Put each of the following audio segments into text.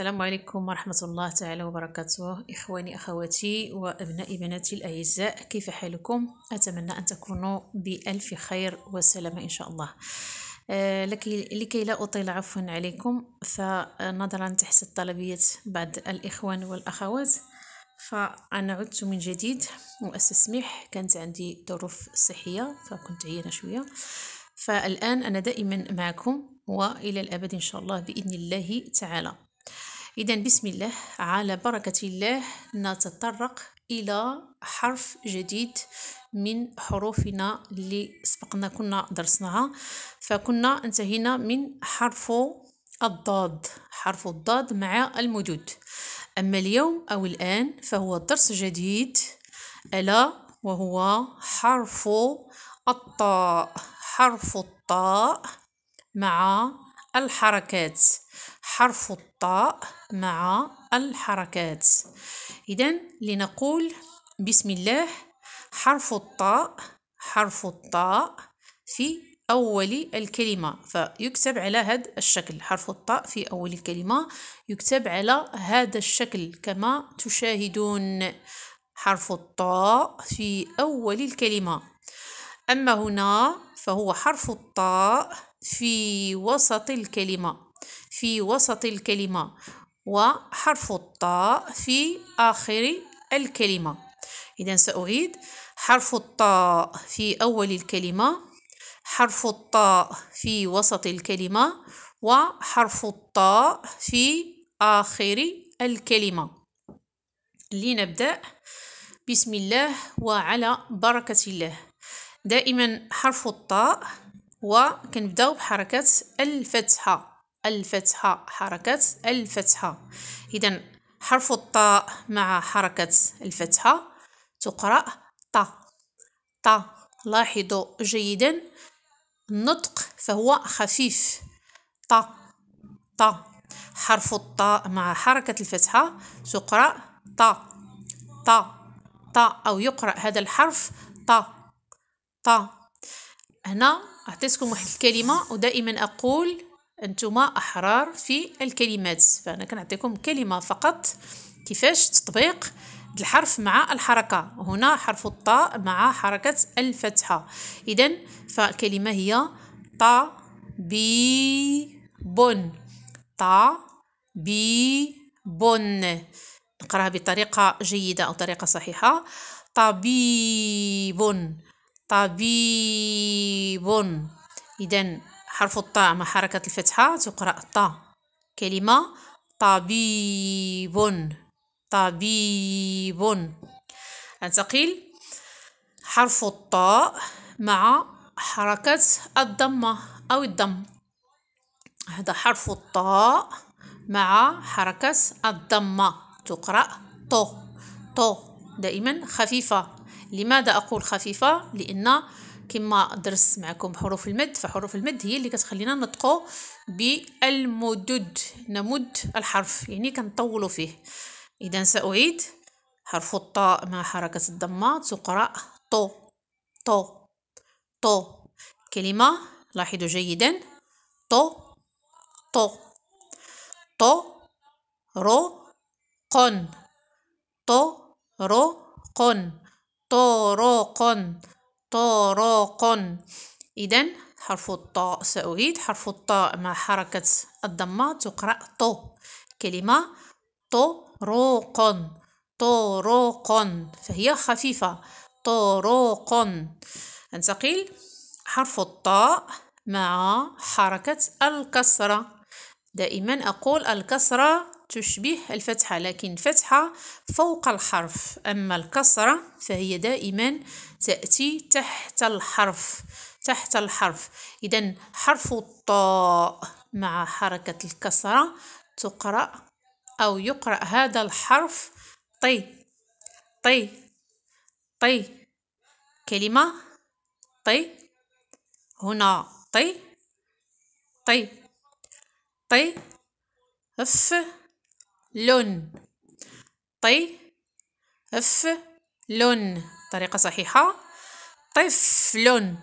السلام عليكم ورحمة الله تعالى وبركاته إخواني أخواتي وأبنائي بناتي الأعزاء كيف حالكم؟ أتمنى أن تكونوا بألف خير وسلامة إن شاء الله آه لكي, لا أطيل عفوا عليكم فنظرا تحت طلبية بعض الإخوان والأخوات فأنا عدت من جديد وأستسمح كانت عندي ظروف صحية فكنت عيانة شوية فالآن أنا دائما معكم وإلى الأبد إن شاء الله بإذن الله تعالى إذا بسم الله على بركة الله نتطرق إلى حرف جديد من حروفنا اللي سبقنا كنا درسناها فكنا انتهينا من حرف الضاد حرف الضاد مع المدود أما اليوم أو الآن فهو درس جديد ألا وهو حرف الطاء حرف الطاء مع الحركات حرف الطاء مع الحركات إذا لنقول بسم الله حرف الطاء حرف الطاء في أول الكلمة فيكتب على هذا الشكل حرف الطاء في أول الكلمة يكتب على هذا الشكل كما تشاهدون حرف الطاء في أول الكلمة أما هنا فهو حرف الطاء في وسط الكلمة في وسط الكلمة وحرف الطاء في آخر الكلمة إذا سأعيد حرف الطاء في أول الكلمة حرف الطاء في وسط الكلمة وحرف الطاء في آخر الكلمة لنبدأ بسم الله وعلى بركة الله دائما حرف الطاء وكنبداو بحركة الفتحة الفتحة حركة الفتحة إذا حرف الطاء مع حركة الفتحة تقرأ طا طا لاحظوا جيدا النطق فهو خفيف طا طا حرف الطاء مع حركة الفتحة تقرأ طا طا طا أو يقرأ هذا الحرف طا طا هنا أعطيتكم واحد الكلمة ودائما أقول انتما احرار في الكلمات فانا كنعطيكم كلمه فقط كيفاش تطبيق الحرف مع الحركه هنا حرف الطاء مع حركه الفتحه اذا فكلمه هي طا بي بون طا بي بون نقراها بطريقه جيده او طريقه صحيحه طبيب طبيب اذا حرف الطاء مع حركة الفتحة تقرأ طا كلمة طبيب طبيب ننتقل حرف الطاء مع حركة الضمة أو الضم هذا حرف الطاء مع حركة الضمة تقرأ طو طو دائما خفيفة لماذا أقول خفيفة؟ لأن كما درست معكم حروف المد فحروف المد هي اللي كتخلينا نطقو بالمدد نمد الحرف يعني كنطولو فيه اذا ساعيد حرف الطاء مع حركه الضمه تقرا طو طو طو كلمه لاحظوا جيدا طو طو طو رو قن طو رو قن قن. طرق إذا حرف الطاء سأعيد حرف الطاء مع حركة الضمة تقرأ طو كلمة طرق طرق فهي خفيفة طرق ننتقل حرف الطاء مع حركة الكسرة دائما أقول الكسرة تشبه الفتحة لكن فتحة فوق الحرف أما الكسرة فهي دائما تأتي تحت الحرف تحت الحرف إذا حرف الطاء مع حركة الكسرة تقرأ أو يقرأ هذا الحرف طي طي طي كلمة طي هنا طي طي طي اف لون طي اف لون طريقة صحيحة طفل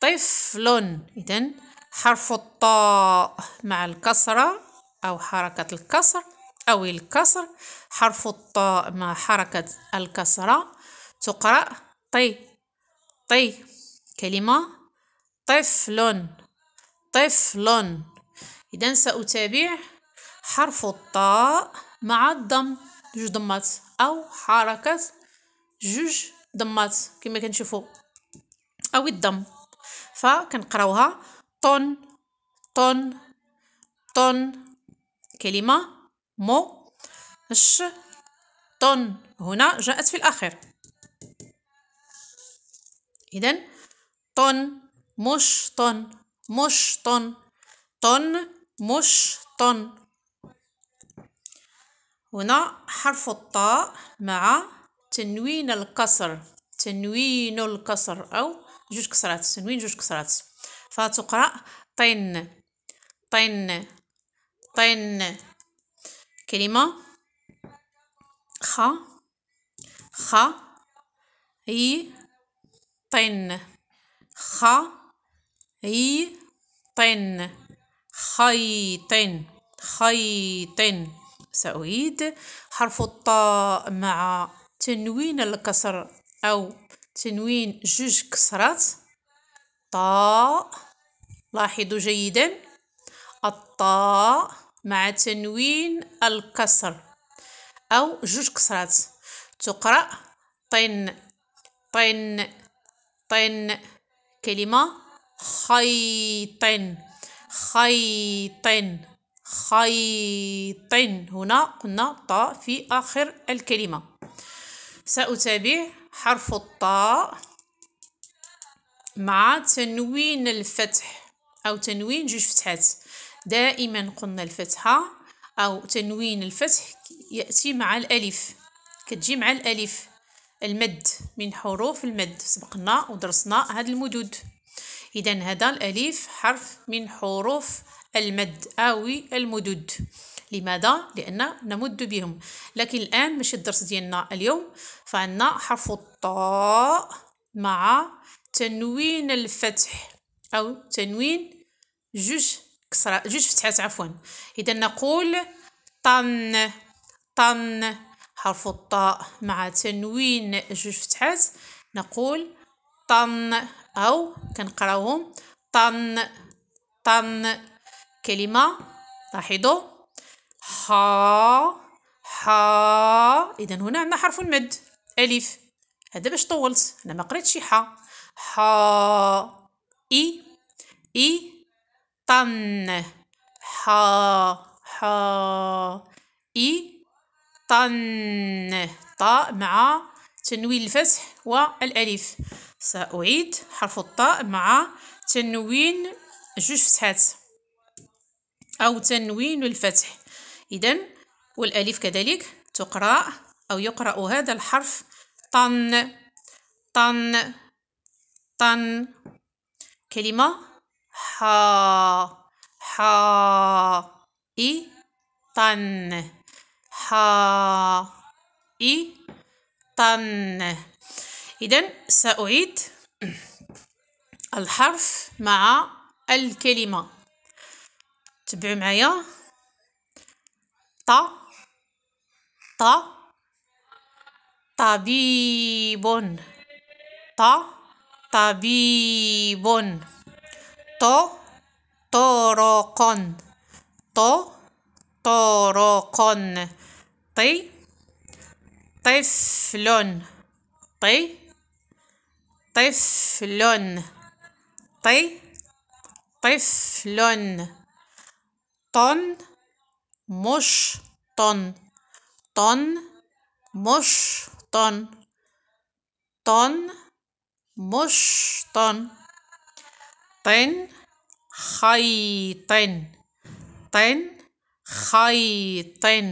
طفل إذا حرف الطاء مع الكسرة أو حركة الكسر أو الكسر حرف الطاء مع حركة الكسرة تقرأ طي طي كلمة طفل طفل إذا سأتابع حرف الطاء مع الضم جوج ضمات او حركه جوج ضمات كما كنشوفوا او الضم فكنقراوها طن طن طن كلمه مو ش طن هنا جاءت في الاخير اذا طن مش طن مش طن طن مش طن هنا حرف الطاء مع تنوين الكسر تنوين الكسر أو جوج كسرات تنوين جوج كسرات فتقرأ طن طن طن كلمة خا خا اي طن خا اي طن خيطن خيطن سأعيد حرف الطاء مع تنوين الكسر أو تنوين جوج كسرات طاء لاحظوا جيدا الطاء مع تنوين الكسر أو جوج كسرات تقرأ طن طن طن كلمة خيطن خيطن خيط هنا قلنا طاء في آخر الكلمة سأتابع حرف الطاء مع تنوين الفتح أو تنوين جوج فتحات دائما قلنا الفتحة أو تنوين الفتح يأتي مع الألف كتجي مع الألف المد من حروف المد سبقنا ودرسنا هاد المدود إذا هذا الألف حرف من حروف المد أوي المدد لماذا؟ لأن نمد بهم لكن الآن ماشي الدرس ديالنا اليوم فعنا حرف الطاء مع تنوين الفتح أو تنوين جوج كسرة جوج فتحات عفوا إذا نقول طن طن حرف الطاء مع تنوين جوج فتحات نقول طن أو كنقراوهم طن طن كلمة لاحظوا حا حا إذا هنا عندنا حرف المد ألف هذا باش طولت أنا ما شي حا حا إي إي طن حا حا إي طن طاء مع تنوين الفتح والألف سأعيد حرف الطاء مع تنوين جوج فتحات أو تنوين الفتح إذا والألف كذلك تقرأ أو يقرأ هذا الحرف طن طن طن كلمة حا حا إي طن حا إي طن إذا سأعيد الحرف مع الكلمة تبعوا معايا ط ط طبيب ط طبيب ط طرق ط طرق ط طفل ط طفل ط طفل ton mush ton ton mush ton ton mush ton ten hai ten ten hai ten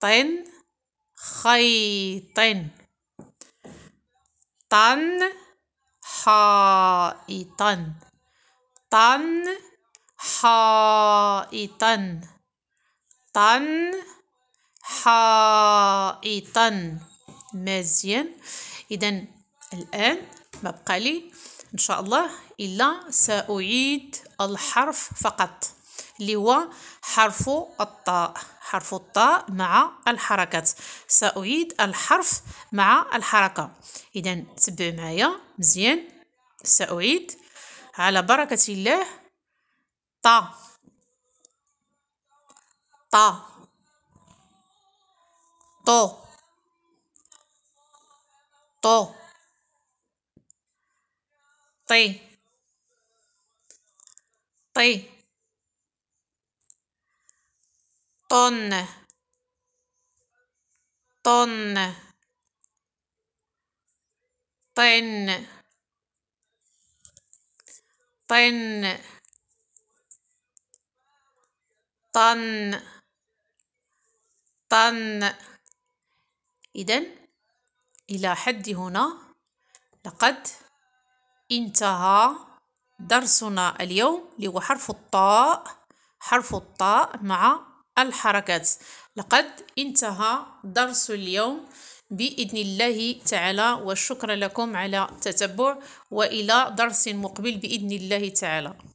ten hai ten tan ha i tan tan حائطا طن حائطا مزيان اذا الان ما بقى لي ان شاء الله الا ساعيد الحرف فقط اللي هو حرف الطاء حرف الطاء مع الحركات سأعيد الحرف مع الحركة إذا تبعوا معايا مزيان سأعيد على بركة الله ta ta to to ti ti tonne tonne tänne tänne طن طن إذا إلى حد هنا لقد انتهى درسنا اليوم هو حرف الطاء حرف الطاء مع الحركات لقد انتهى درس اليوم بإذن الله تعالى وشكرا لكم على التتبع وإلى درس مقبل بإذن الله تعالى